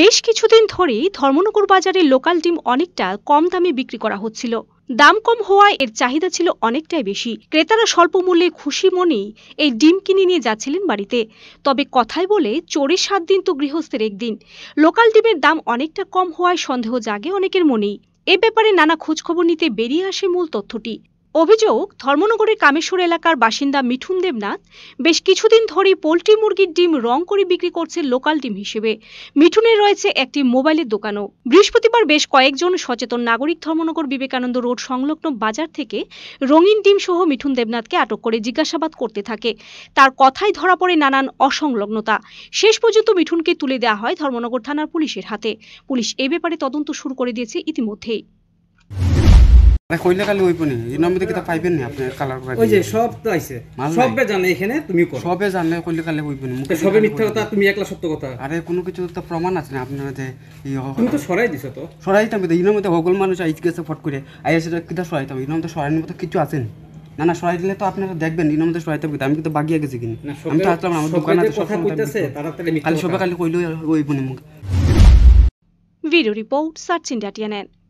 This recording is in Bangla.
বেশ কিছুদিন ধরেই ধর্মনগর বাজারে লোকাল ডিম অনেকটা কম দামে বিক্রি করা হচ্ছিল দাম কম হওয়ায় এর চাহিদা ছিল অনেকটাই বেশি ক্রেতারা স্বল্প মূল্যে খুশি মনেই এই ডিম কিনে নিয়ে যাচ্ছিলেন বাড়িতে তবে কথায় বলে চোরের সাত দিন তো গৃহস্থের একদিন লোকাল ডিমের দাম অনেকটা কম হওয়ায় সন্দেহ জাগে অনেকের মনেই এ ব্যাপারে নানা খোঁজখবর নিতে বেরিয়ে আসে মূল তথ্যটি অভিযোগ ধর্মনগরের কামেশ্বর এলাকার বাসিন্দা মিঠুন দেবনাথ বেশ কিছুদিন ধরেই পোলট্রি মুরগির ডিম রং করে বিক্রি করছে লোকাল ডিম হিসেবে মিঠুনের রয়েছে একটি মোবাইলের দোকানও বৃহস্পতিবার বেশ কয়েকজন সচেতন নাগরিক ধর্মনগর বিবেকানন্দ রোড সংলগ্ন বাজার থেকে রঙিন ডিম সহ মিঠুন দেবনাথকে আটক করে জিজ্ঞাসাবাদ করতে থাকে তার কথাই ধরা পড়ে নানান অসংলগ্নতা শেষ পর্যন্ত মিঠুনকে তুলে দেওয়া হয় ধর্মনগর থানার পুলিশের হাতে পুলিশ এ ব্যাপারে তদন্ত শুরু করে দিয়েছে ইতিমধ্যেই না কইলে খালি ওই পনি তুমি সবে জানলে কইলে খালি কথা তুমি একলা কিছু তো না মানুষ আইজ গেছে ফট কিছু আছে না না না সরাই দিলে তো আপনারা দেখবেন এই নম্বরে সরাইতে হবে আমি কিন্তু বাগিয়ে গেছি কিনা আমি তো আসলাম আমার দোকান আছে সব খালি সবে খালি কইলো ওই পনি রিপোর্ট সার্চ ইন্ডিয়া টিএনএন